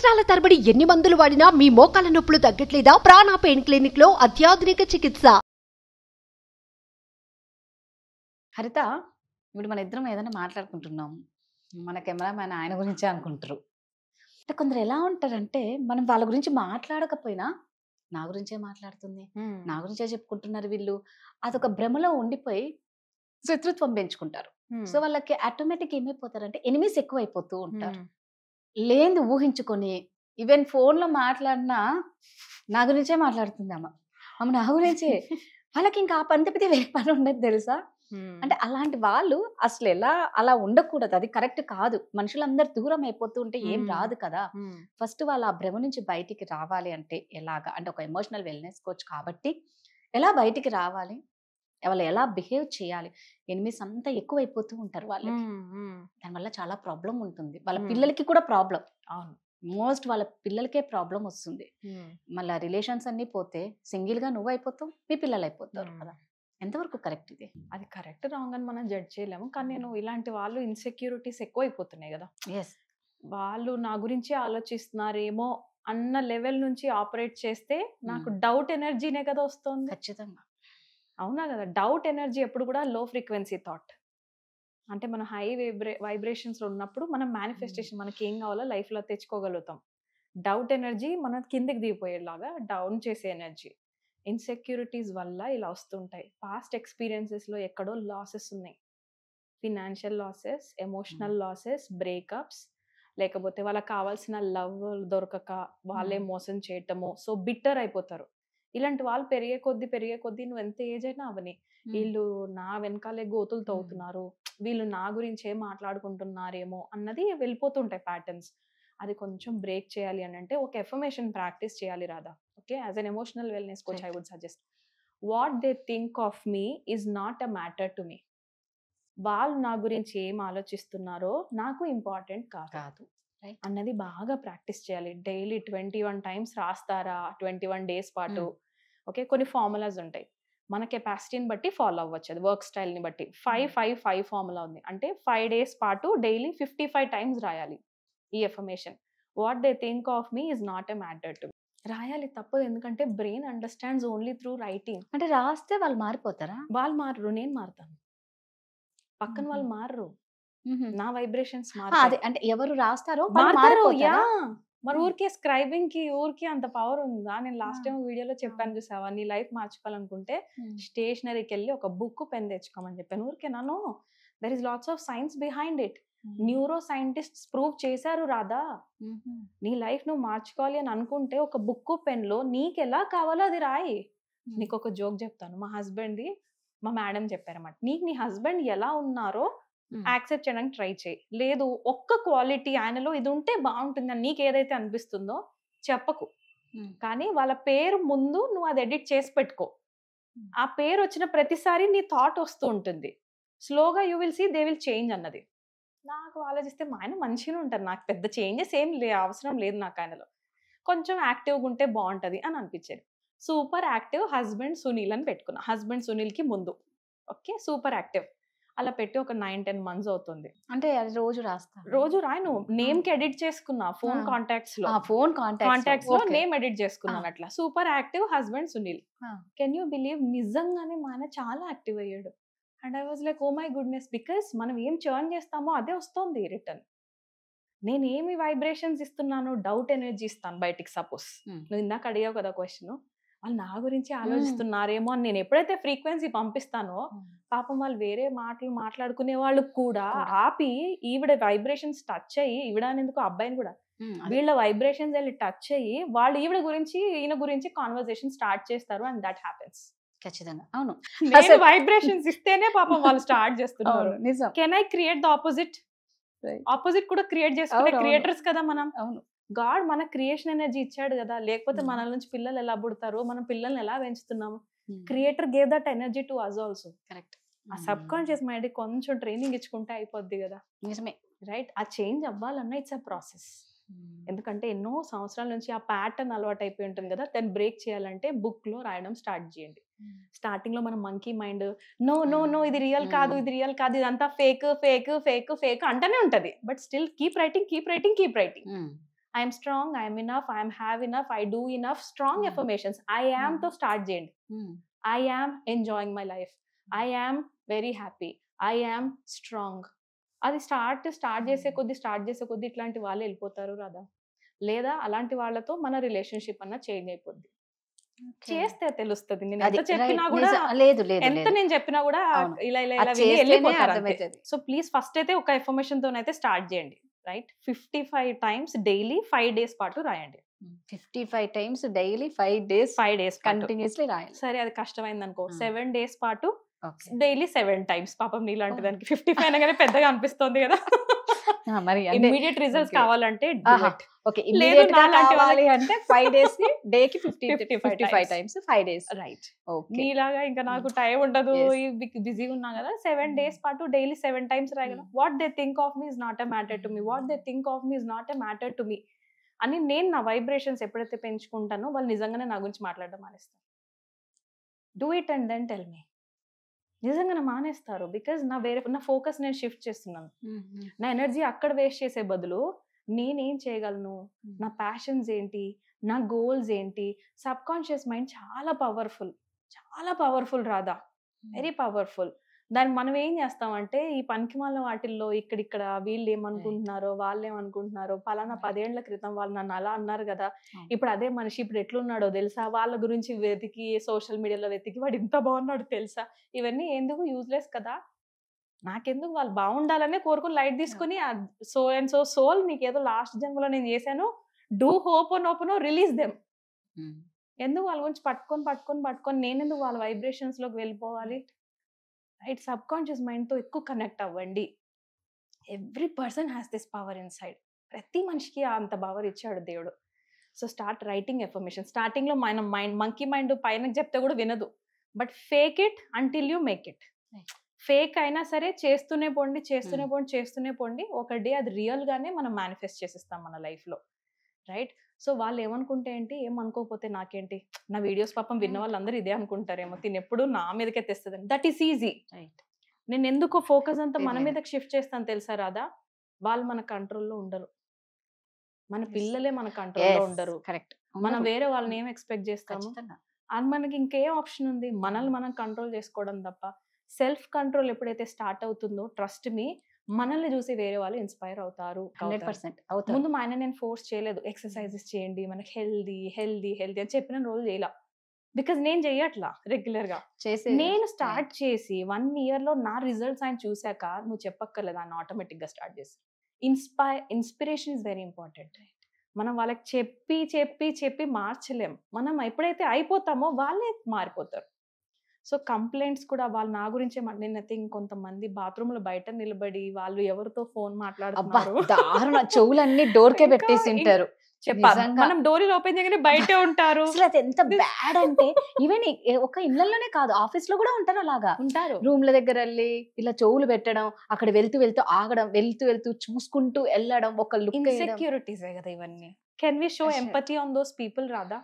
సంవత్సరాల తరబడి ఎన్ని మందులు వాడినా మీ మోకాల నొప్పులు తగ్గట్లేదా ప్రాణ పెయిన్ క్లినిక్ లో అత్యాధునిక చికిత్స హరిత ఇప్పుడు మన ఇద్దరం ఏదైనా మాట్లాడుకుంటున్నాం మన కెమెరామ్యాన్ ఆయన గురించి అనుకుంటారు అంటే కొందరు ఎలా ఉంటారంటే మనం వాళ్ళ గురించి మాట్లాడకపోయినా నా గురించే మాట్లాడుతుంది నా గురించే చెప్పుకుంటున్నారు వీళ్ళు అదొక భ్రమలో ఉండిపోయి శత్రుత్వం పెంచుకుంటారు సో వాళ్ళకి ఆటోమేటిక్ ఏమైపోతారంటే ఎనిమిస్ ఎక్కువ అయిపోతూ ఉంటారు లేనిది ఊహించుకొని ఈవెన్ ఫోన్లో మాట్లాడినా నా గురించే మాట్లాడుతుంది అమ్మ నా గురించే వాళ్ళకి ఇంకా ఆ పంతపతి తప్పితే వేరే పని ఉండదు తెలుసా అంటే అలాంటి వాళ్ళు అసలు ఎలా అలా ఉండకూడదు అది కరెక్ట్ కాదు మనుషులందరు దూరం అయిపోతూ ఉంటే ఏం రాదు కదా ఫస్ట్ వాళ్ళు ఆ భ్రమ నుంచి బయటికి రావాలి అంటే ఎలాగా అంటే ఒక ఎమోషనల్ వెల్నెస్ కోచ్ కాబట్టి ఎలా బయటికి రావాలి వాళ్ళు ఎలా బిహేవ్ చేయాలి ఎనిమిస్ అంతా ఎక్కువైపోతూ ఉంటారు వాళ్ళకి దానివల్ల చాలా ప్రాబ్లం ఉంటుంది వాళ్ళ పిల్లలకి కూడా ప్రాబ్లం అవును మోస్ట్ వాళ్ళ పిల్లలకే ప్రాబ్లం వస్తుంది మళ్ళీ రిలేషన్స్ అన్నీ పోతే సింగిల్గా నువ్వు అయిపోతావు మీ పిల్లలు అయిపోతారు కదా ఎంతవరకు కరెక్ట్ ఇది అది కరెక్ట్ రాంగ్ అని మనం జడ్జ్ చేయలేము కానీ నేను ఇలాంటి వాళ్ళు ఇన్సెక్యూరిటీస్ ఎక్కువైపోతున్నాయి కదా ఎస్ వాళ్ళు నా గురించి ఆలోచిస్తున్నారేమో అన్న లెవెల్ నుంచి ఆపరేట్ చేస్తే నాకు డౌట్ ఎనర్జీనే కదా వస్తుంది ఖచ్చితంగా అవునా కదా డౌట్ ఎనర్జీ ఎప్పుడు కూడా లో ఫ్రీక్వెన్సీ థాట్ అంటే మనం హై వైబ్రే వైబ్రేషన్స్లో ఉన్నప్పుడు మనం మేనిఫెస్టేషన్ మనకి ఏం కావాలో లైఫ్లో తెచ్చుకోగలుగుతాం డౌట్ ఎనర్జీ మన కిందకి దిగిపోయేలాగా డౌన్ చేసే ఎనర్జీ ఇన్సెక్యూరిటీస్ వల్ల ఇలా వస్తుంటాయి పాస్ట్ ఎక్స్పీరియన్సెస్లో ఎక్కడో లాసెస్ ఉన్నాయి financial losses emotional losses breakups లేకపోతే వాళ్ళకి కావాల్సిన లవ్ దొరకక వాళ్ళే మోసం చేయటము సో బిట్టర్ అయిపోతారు ఇలాంటి వాళ్ళు పెరిగే కొద్దీ పెరిగే కొద్దీ నువ్వు ఎంత ఏజ్ అయినా అవని వీళ్ళు నా వెనకాలే గోతులు తవ్వుతున్నారు వీళ్ళు నా గురించి ఏం మాట్లాడుకుంటున్నారేమో అన్నది వెళ్ళిపోతుంటాయి ప్యాటర్న్స్ అది కొంచెం బ్రేక్ చేయాలి అని అంటే ఒక ఎఫర్మేషన్ ప్రాక్టీస్ చేయాలి Radha okay as an emotional wellness coach I would suggest what they think of me is not a matter to me వాళ్ళు నా గురించి ఏం ఆలోచిస్తున్నారో నాకు ఇంపార్టెంట్ కాదు అన్నది బాగా ప్రాక్టీస్ చేయాలి డైలీ ట్వంటీ వన్ టైమ్స్ రాస్తారా ట్వంటీ వన్ డేస్ పాటు ఓకే కొన్ని ఫార్ములాస్ ఉంటాయి మన కెపాసిటీని బట్టి ఫాలో అవ్వచ్చు అది వర్క్ స్టైల్ని బట్టి ఫైవ్ ఫైవ్ ఫైవ్ ఫార్ములా ఉంది అంటే ఫైవ్ డేస్ పాటు డైలీ ఫిఫ్టీ ఫైవ్ టైమ్స్ రాయాలి ఈ affirmation what they think of me is not a matter to రాయాలి తప్పదు ఎందుకంటే brain understands only through writing అంటే రాస్తే వాళ్ళు మారిపోతారా వాళ్ళు మారరు నేను మారుతాను పక్కన వాళ్ళు మారరు నా వైబ్రేషన్స్ మారు అంటే ఎవరు రాస్తారో యా మరి ఊరికే స్క్రైబింగ్ కి ఊరికే అంత పవర్ ఉందా నేను లాస్ట్ టైం వీడియోలో చెప్పాను చూసావా నీ లైఫ్ మార్చుకోవాలనుకుంటే స్టేషనరీకి వెళ్ళి ఒక బుక్ పెన్ తెచ్చుకోమని చెప్పాను ఊరికే నన్ను there is lots of science behind it neuro scientist prove చేశారు రాదా నీ లైఫ్ నువ్వు మార్చుకోవాలి అని అనుకుంటే ఒక బుక్ పెన్ లో నీకు ఎలా కావాలో అది రాయి నీకు ఒక జోక్ చెప్తాను మా హస్బెండ్ది మా మేడం చెప్పారన్నమాట నీకు నీ హస్బెండ్ ఎలా ఉన్నారో యాక్సెప్ట్ చేయడానికి ట్రై చేయి లేదు ఒక్క క్వాలిటీ ఆయనలో ఇది ఉంటే బాగుంటుంది అని నీకు ఏదైతే అనిపిస్తుందో చెప్పకు కానీ వాళ్ళ పేరు ముందు నువ్వు అది ఎడిట్ చేసి పెట్టుకో ఆ పేరు వచ్చిన ప్రతిసారి నీ థాట్ వస్తూ ఉంటుంది స్లోగా you will see they will change అన్నది నాకు ఆలోచిస్తే మా ఆయన మంచిగా ఉంటారు నాకు పెద్ద చేంజెస్ ఏం లే అవసరం లేదు నాకు ఆయనలో కొంచెం యాక్టివ్గా ఉంటే బాగుంటుంది అని అనిపించేది సూపర్ యాక్టివ్ హస్బెండ్ సునీల్ అని పెట్టుకున్నా హస్బెండ్ సునీల్కి ముందు ఓకే సూపర్ యాక్టివ్ అలా పెట్టి ఒక నైన్ టెన్ మంత్స్ అవుతుంది అంటే అది రోజు రాస్తా రోజు రాయను నువ్వు నేమ్ కి ఎడిట్ చేసుకున్నా ఫోన్ కాంటాక్ట్స్ లో ఫోన్ కాంటాక్ట్స్ లో నేమ్ ఎడిట్ చేసుకున్నాను అట్లా super active husband Sunil can you believe నిజంగానే మా ఆయన చాలా యాక్టివ్ అయ్యాడు and I was like oh my goodness because మనం ఏం చర్న్ చేస్తామో అదే వస్తుంది రిటర్న్ నేను ఏమి వైబ్రేషన్స్ ఇస్తున్నాను డౌట్ ఎనర్జీ ఇస్తాను బయటికి సపోజ్ నువ్వు ఇందాక అడిగావు కదా క్వశ్చన్ వాళ్ళు నా గురించి ఆలోచిస్తున్నారేమో అని నేను ఎప్పుడైతే ఫ్రీక్వెన్సీ పంపిస్తానో పాపం వాళ్ళు వేరే మాటలు మాట్లాడుకునే వాళ్ళు కూడా ఆపి ఈవిడ వైబ్రేషన్స్ టచ్ అయ్యి ఈవిడ అనేందుకు అబ్బాయిని కూడా వీళ్ళ వైబ్రేషన్స్ వెళ్ళి టచ్ అయ్యి వాళ్ళు ఈవిడ గురించి ఈయన గురించి కాన్వర్సేషన్ స్టార్ట్ చేస్తారు అండ్ దట్ హ్యాపెన్స్ ఖచ్చితంగా అవును అసలు వైబ్రేషన్స్ ఇస్తేనే పాపం వాళ్ళు స్టార్ట్ చేస్తున్నారు నిజం can I create the opposite opposite కూడా క్రియేట్ చేసుకునే క్రియేటర్స్ కదా మనం అవును గాడ్ మన క్రియేషన్ ఎనర్జీ ఇచ్చాడు కదా లేకపోతే మన నుంచి పిల్లలు ఎలా పుడతారు మనం పిల్లల్ని ఎలా పెంచుతున్నాము creator gave that energy to us also correct ఆ సబ్ కాన్షియస్ మైండ్ కొంచెం ట్రైనింగ్ ఇచ్చుకుంటే అయిపోద్ది కదా నిజమే రైట్ ఆ చేంజ్ అవ్వాలన్నా ఇట్స్ అ ప్రాసెస్ ఎందుకంటే ఎన్నో సంవత్సరాల నుంచి ఆ ప్యాటర్న్ అలవాటు అయిపోయి ఉంటుంది కదా దాన్ని బ్రేక్ చేయాలంటే బుక్ లో రాయడం స్టార్ట్ చేయండి స్టార్టింగ్ లో మనం monkey mind no no no ఇది రియల్ కాదు ఇది రియల్ కాదు ఇదంతా ఫేక్ ఫేక్ ఫేక్ ఫేక్ అంటేనే ఉంటది but still keep writing keep writing keep writing I'm strong I'm enough I'm have enough I do enough strong affirmations I am తో start చేయండి I am enjoying my life I am very happy I am strong అది start start చేసే కొద్ది start చేసే కొద్ది ఇట్లాంటి వాళ్ళు వెళ్ళిపోతారు రాదా లేదా అలాంటి వాళ్ళతో మన రిలేషన్షిప్ అన్న చేంజ్ అయిపోద్ది చేస్తే తెలుస్తుంది నేను ఎంత చెప్పినా కూడా ఎంత నేను చెప్పినా కూడా ఇలా ఇలా ఇలా వెళ్ళిపోతారు సో ప్లీజ్ ఫస్ట్ అయితే ఒక ఇన్ఫర్మేషన్ తోనైతే స్టార్ట్ చేయండి right fifty five times daily five days పాటు రాయండి fifty five times daily five days five days continuously రాయండి సరే అది కష్టమైంది అనుకో సెవెన్ డేస్ పాటు డైలీ సెవెన్ టైమ్స్ పాపం నీలాంటి దానికి ఫిఫ్టీ ఫైవ్ అనగానే పెద్దగా అనిపిస్తుంది కదా మరి ఇమీడియట్ రిజల్ట్స్ కావాలంటే ఓకే ఇమీడియట్ గా కావాలి అంటే ఫైవ్ డేస్ కి డే కి fifty fifty five times five days right నీలాగా ఇంకా నాకు టైం hmm. ఉండదు బిజీ ఉన్నా కదా సెవెన్ డేస్ hmm. పాటు డైలీ సెవెన్ టైమ్స్ రాయగలం what they think of me is not a matter to me what they think of me is not a matter to me అని నేను నా vibrations ఎప్పుడైతే పెంచుకుంటానో వాళ్ళు నిజంగానే నా గురించి మాట్లాడడం మానేస్తారు do it and then tell me నిజంగా నా మానేస్తారు బికాజ్ నా వేరే నా ఫోకస్ నేను షిఫ్ట్ చేస్తున్నాను నా ఎనర్జీ అక్కడ వేస్ట్ చేసే బదులు నేనేం చేయగలను నా ప్యాషన్స్ ఏంటి నా గోల్స్ ఏంటి సబ్ కాన్షియస్ మైండ్ చాలా పవర్ఫుల్ చాలా పవర్ఫుల్ రాధా వెరీ పవర్ఫుల్ దాన్ని మనం ఏం చేస్తామంటే ఈ పనికిమాల వాటిల్లో ఇక్కడిక్కడ వీళ్ళు ఏమనుకుంటున్నారో వాళ్ళు ఏమనుకుంటున్నారో పలానా పదేళ్ల క్రితం వాళ్ళు నన్ను అలా అన్నారు కదా ఇప్పుడు అదే మనిషి ఇప్పుడు ఎట్లున్నాడో తెలుసా వాళ్ళ గురించి వెతికి సోషల్ మీడియాలో వెతికి వాడు ఇంత బాగున్నాడు తెలుసా ఇవన్నీ ఎందుకు యూజ్లెస్ కదా నాకెందుకు వాళ్ళు బాగుండాలనే కోరుకుని లైట్ తీసుకుని సో అండ్ సో సోల్ ఏదో లాస్ట్ జన్మలో నేను చేశాను డూ హోప్ ఓన్ ఓపెన్ రిలీజ్ దెమ్ ఎందుకు వాళ్ళ గురించి పట్టుకొని పట్టుకొని పట్టుకొని నేను వాళ్ళ వైబ్రేషన్స్ లోకి వెళ్ళిపోవాలి రైట్ సబ్ కాన్షియస్ మైండ్తో ఎక్కువ కనెక్ట్ అవ్వండి every person has this power inside ప్రతి మనిషికి అంత పవర్ ఇచ్చాడు దేవుడు సో స్టార్ట్ రైటింగ్ ఎఫర్మేషన్ స్టార్టింగ్లో మన మైండ్ మంకీ మైండ్ పైన చెప్తే కూడా వినదు but fake it until you make it fake అయినా సరే చేస్తూనే పోండి చేస్తూనే పోండి చేస్తూనే పోండి ఒక డే అది రియల్గానే మనం మేనిఫెస్ట్ చేసిస్తాం మన లైఫ్లో రైట్ సో వాళ్ళు ఏమనుకుంటే ఏంటి ఏమనుకోకపోతే నాకేంటి నా వీడియోస్ పాపం విన్న వాళ్ళందరూ ఇదే అనుకుంటారేమో తినెప్పుడు నా మీదకే తెస్తుంది దట్ ఈస్ ఈజీ నేను ఎందుకో ఫోకస్ అంతా మన మీదకి షిఫ్ట్ చేస్తాను తెలుసా రాదా వాళ్ళు మన కంట్రోల్లో ఉండరు మన పిల్లలే మన కంట్రోల్లో ఉండరు కరెక్ట్ మనం వేరే వాళ్ళని ఏం ఎక్స్పెక్ట్ చేస్తాము అండ్ మనకి ఇంకేం ఆప్షన్ ఉంది మనల్ని మనం కంట్రోల్ చేసుకోవడం తప్ప సెల్ఫ్ కంట్రోల్ ఎప్పుడైతే స్టార్ట్ అవుతుందో ట్రస్ట్ మీ మనల్ని చూసి వేరే వాళ్ళు ఇన్స్పైర్ అవుతారు హండ్రెడ్ పర్సెంట్ అవుతారు ముందు మా ఆయన నేను ఫోర్స్ చేయలేదు ఎక్సర్సైజెస్ చేయండి మనకి హెల్దీ హెల్దీ హెల్దీ అని చెప్పిన రోజు చేయలా బికాస్ నేను చెయ్యట్లా రెగ్యులర్ గా చేసి నేను స్టార్ట్ చేసి వన్ ఇయర్ లో నా రిజల్ట్స్ ఆయన చూసాక నువ్వు చెప్పక్కర్లేదు ఆయన ఆటోమేటిక్ గా స్టార్ట్ చేసి inspire inspiration is very important మనం వాళ్ళకి చెప్పి చెప్పి చెప్పి మార్చలేం మనం ఎప్పుడైతే అయిపోతామో వాళ్ళే మారిపోతారు సో కంప్లైంట్స్ కూడా వాళ్ళు నా గురించే నిన్న థింగ్ కొంతమంది లో బయట నిలబడి వాళ్ళు ఎవరితో ఫోన్ మాట్లాడుతున్నారు దారుణ చెవులన్నీ కే పెట్టేసి ఉంటారు మనం డోర్ ఓపెన్ చేయగానే బయటే ఉంటారు అసలు అది ఎంత బ్యాడ్ అంటే ఈవెన్ ఒక ఇళ్లలోనే కాదు ఆఫీస్ లో కూడా ఉంటారు అలాగా ఉంటారు రూమ్ల దగ్గర వెళ్ళి ఇలా చెవులు పెట్టడం అక్కడ వెళ్తూ వెళ్తూ ఆగడం వెళ్తూ వెళ్తూ చూసుకుంటూ వెళ్ళడం ఒక లుక్ సెక్యూరిటీస్ కదా ఇవన్నీ can we show empathy on those people Radha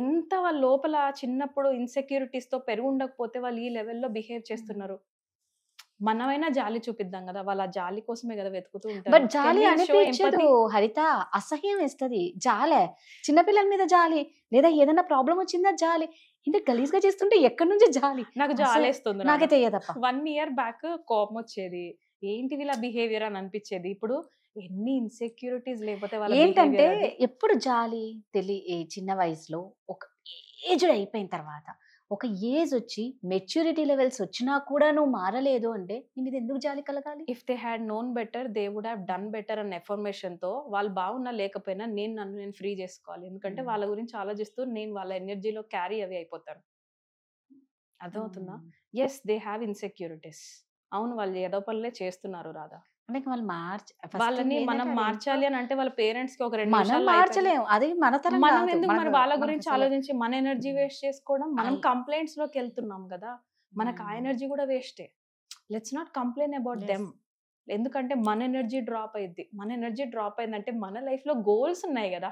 ఎంత వాళ్ళ లోపల చిన్నప్పుడు ఇన్సెక్యూరిటీస్ తో పెరుగు ఉండకపోతే వాళ్ళు ఈ లెవెల్లో బిహేవ్ hmm. చేస్తున్నారు మనమైనా జాలి చూపిద్దాం కదా వాళ్ళ జాలి కోసమే కదా వెతుకుతూ ఉంటారు బట్ జాలి అనిపించదు హరిత అసహ్యం ఇస్తుంది జాలే చిన్నపిల్లల మీద జాలి లేదా ఏదైనా ప్రాబ్లం వచ్చిందా జాలి ఇంత గలీజ్ గా చేస్తుంటే ఎక్కడి నుంచి జాలి నాకు జాలేస్తుంది నాకైతే వన్ ఇయర్ బ్యాక్ కోపం వచ్చేది ఏంటి వీళ్ళ బిహేవియర్ అని అనిపించేది ఇప్పుడు ఎన్ని ఇన్సెక్యూరిటీస్ లేకపోతే ఏంటంటే ఎప్పుడు జాలి తెలియ చిన్న వయసులో ఒక ఏజ్ అయిపోయిన తర్వాత ఒక ఏజ్ వచ్చి మెచ్యూరిటీ లెవెల్స్ వచ్చినా కూడా నువ్వు మారలేదు అంటే నేను ఇది ఎందుకు జాలి కలగాలి if they had known better they would have done better అన్న ఎఫర్మేషన్తో వాళ్ళు బాగున్నా లేకపోయినా నేను నన్ను నేను ఫ్రీ చేసుకోవాలి ఎందుకంటే వాళ్ళ గురించి ఆలోచిస్తూ నేను వాళ్ళ ఎనర్జీలో క్యారీ అవి అయిపోతాను అర్థమవుతుందా ఎస్ దే హ్యావ్ ఇన్సెక్యూరిటీస్ అవును వాళ్ళు ఏదో పనులే చేస్తున్నారు రాధా వాళ్ళని మనం మార్చాలి అని అంటే వాళ్ళ పేరెంట్స్ కి ఒక రెండు మనం మార్చలేము అది మన మనం ఎందుకు మరి వాళ్ళ గురించి ఆలోచించి మన ఎనర్జీ వేస్ట్ చేసుకోవడం మనం కంప్లైంట్స్ లోకి వెళ్తున్నాం కదా మనకు ఆ ఎనర్జీ కూడా వేస్టే let's not complain about them ఎందుకంటే మన ఎనర్జీ డ్రాప్ అయింది మన ఎనర్జీ డ్రాప్ అయిందంటే మన లైఫ్ లో గోల్స్ ఉన్నాయి కదా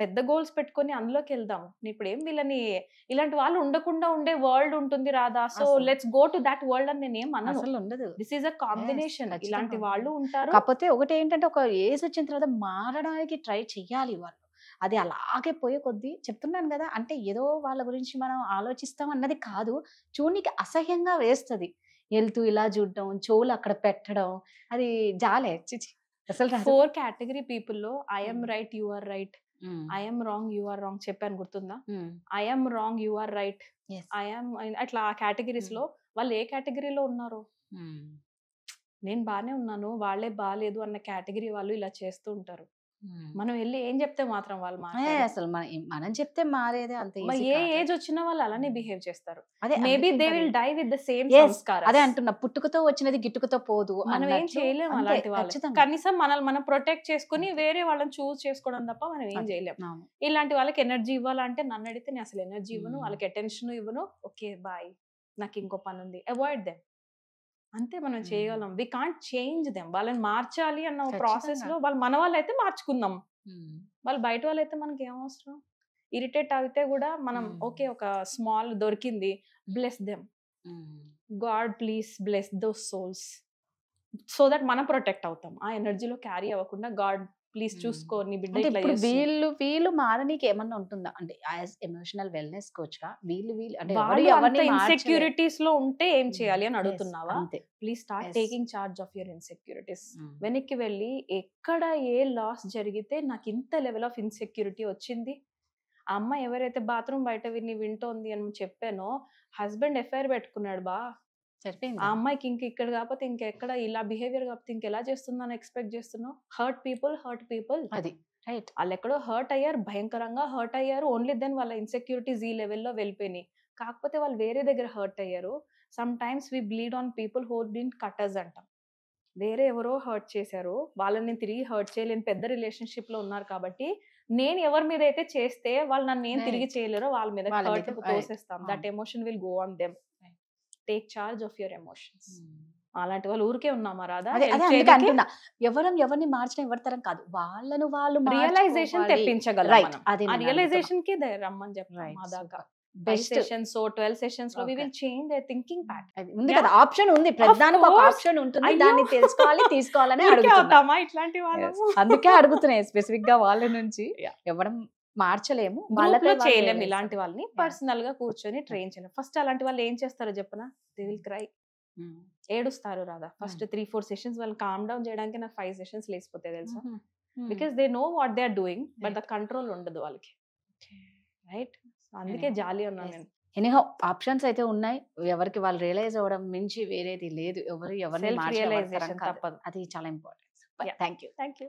పెద్ద గోల్స్ పెట్టుకొని అందులోకి వెళ్దాం ఇప్పుడు ఏం వీళ్ళని ఇలాంటి వాళ్ళు ఉండకుండా ఉండే వరల్డ్ ఉంటుంది Radha so let's go to that world అని నేను ఏం అసలు ఉండదు దిస్ ఈస్ అ కాంబినేషన్ ఇలాంటి వాళ్ళు ఉంటారు కాకపోతే ఒకటి ఏంటంటే ఒక ఏజ్ వచ్చిన తర్వాత మారడానికి ట్రై చేయాలి వాళ్ళు అది అలాగే పోయే కొద్దీ చెప్తున్నాను కదా అంటే ఏదో వాళ్ళ గురించి మనం ఆలోచిస్తాం అన్నది కాదు చూనికి అసహ్యంగా వేస్తుంది వెళ్తూ ఇలా చూడడం చెవులు అక్కడ పెట్టడం అది జాలే అసలు ఫోర్ కేటగిరీ పీపుల్లో I'm right you are right I'm wrong you are wrong చెప్పాను గుర్తుందా I'm wrong you are right I'm అట్లా ఆ కేటగిరీస్ hmm. లో వాళ్ళు ఏ కేటగిరీలో ఉన్నారు hmm. నేను బాగానే ఉన్నాను వాళ్ళే బాగాలేదు అన్న కేటగిరీ వాళ్ళు ఇలా చేస్తూ ఉంటారు మనం వెళ్ళి ఏం చెప్తే మాత్రం వాళ్ళు అసలు మనం చెప్తే మారేదే అంతే ఏ ఏజ్ వచ్చిన వాళ్ళు అలానే బిహేవ్ చేస్తారు అదే maybe they will die with the same అదే అంటున్నా పుట్టుకతో వచ్చినది గిట్టుకతో పోదు మనం ఏం చేయలేం అలాంటి వాళ్ళు కనీసం మనల్ని మనం ప్రొటెక్ట్ చేసుకుని వేరే వాళ్ళని చూస్ చేసుకోవడం తప్ప మనం ఏం చేయలేం ఇలాంటి వాళ్ళకి ఎనర్జీ ఇవ్వాలంటే నన్ను అడిగితే నేను అసలు ఎనర్జీ ఇవ్వను వాళ్ళకి అటెన్షన్ ఇవ్వను ఓకే బాయ్ నాకు ఇంకో పని ఉంది అవాయిడ్ దెమ్ అంతే మనం చేయగలం వి కాంట్ చేంజ్ దెమ్ వాళ్ళని మార్చాలి అన్న ప్రాసెస్ లో వాళ్ళు మన వాళ్ళు అయితే మార్చుకుందాం వాళ్ళు బయట వాళ్ళు అయితే మనకి ఏమవసరం ఇరిటేట్ అయితే కూడా మనం ఓకే ఒక స్మాల్ దొరికింది bless them God please bless those souls so that మనం ప్రొటెక్ట్ అవుతాం ఆ ఎనర్జీలో క్యారీ అవ్వకుండా గాడ్ ప్లీజ్ చూసుకోని బిడ్డ వీళ్ళు వీళ్ళు మారనీకి ఏమన్నా ఉంటుందా అంటే యాజ్ ఎమోషనల్ వెల్నెస్ కోచ్ గా వీళ్ళు వీళ్ళు అంటే ఇన్సెక్యూరిటీస్ లో ఉంటే ఏం చేయాలి అని అడుగుతున్నావా అంతే please start taking charge of your insecurities వెనక్కి వెళ్ళి ఎక్కడ ఏ లాస్ జరిగితే నాకు ఇంత లెవెల్ ఆఫ్ ఇన్సెక్యూరిటీ వచ్చింది అమ్మ ఎవరైతే బాత్రూమ్ బయట విని వింటోంది అని చెప్పానో హస్బెండ్ ఎఫ్ఐఆర్ పెట్టుకున్నాడు బా ఆ అమ్మాయికి ఇంక ఇక్కడ కాకపోతే ఇంకెక్కడ ఇలా బిహేవియర్ కాకపోతే ఇంకెలా చేస్తుందని ఎక్స్పెక్ట్ చేస్తున్నావు హర్ట్ పీపుల్ హర్ట్ పీపుల్ అది రైట్ వాళ్ళు ఎక్కడో హర్ట్ అయ్యారు భయంకరంగా హర్ట్ అయ్యారు ఓన్లీ దెన్ వాళ్ళ ఇన్సెక్యూరిటీస్ ఈ లెవెల్లో వెళ్ళిపోయినాయి కాకపోతే వాళ్ళు వేరే దగ్గర హర్ట్ అయ్యారు sometimes we bleed on people who been cutters అంటాం వేరే ఎవరో హర్ట్ చేశారు వాళ్ళని నేను తిరిగి హర్ట్ చేయలేని పెద్ద రిలేషన్షిప్ లో ఉన్నారు కాబట్టి నేను ఎవరి మీద అయితే చేస్తే వాళ్ళు నన్ను ఏం తిరిగి చేయలేరో వాళ్ళ మీద హర్ట్ తోసేస్తాం that emotion will go on them take charge of your emotions అలాంటి వాళ్ళు ఊరికే ఉన్నామా రాదా అనుకున్నా ఎవరం ఎవరిని మార్చిన ఎవరి తరం కాదు వాళ్ళను వాళ్ళు రియలైజేషన్ తెప్పించగలం రియలైజేషన్ కి రమ్మని దాకా best sessions so twelve sessions లో we will change the thinking pattern ఉంది కదా ఆప్షన్ ఉంది ప్రధానం ఆప్షన్ ఉంటుంది దాన్ని తెలుసుకోవాలి తీసుకోవాలని అడుగుతామా ఇట్లాంటి వాళ్ళు అందుకే అడుగుతున్నాయి స్పెసిఫిక్ గా వాళ్ళ నుంచి ఎవడం మార్చలేము వాళ్ళతో చేయలేము ఇలాంటి వాళ్ళని పర్సనల్ గా కూర్చొని ట్రైన్ చేయలేము ఫస్ట్ అలాంటి వాళ్ళు ఏం చేస్తారు చెప్పనా దే విల్ క్రై ఏడుస్తారు రాదా ఫస్ట్ త్రీ ఫోర్ సెషన్స్ వాళ్ళు కామ్ డౌన్ చేయడానికి నాకు ఫైవ్ సెషన్స్ లేచిపోతే తెలుసా because they know what they are doing but the control ఉండదు వాళ్ళకి రైట్ అందుకే జాలి ఉన్నాను నేను ఎనీహౌ ఆప్షన్స్ అయితే ఉన్నాయి ఎవరికి వాళ్ళు రియలైజ్ అవ్వడం మించి వేరేది లేదు ఎవరు ఎవరు రియలైజ్ అది చాలా important thank you thank you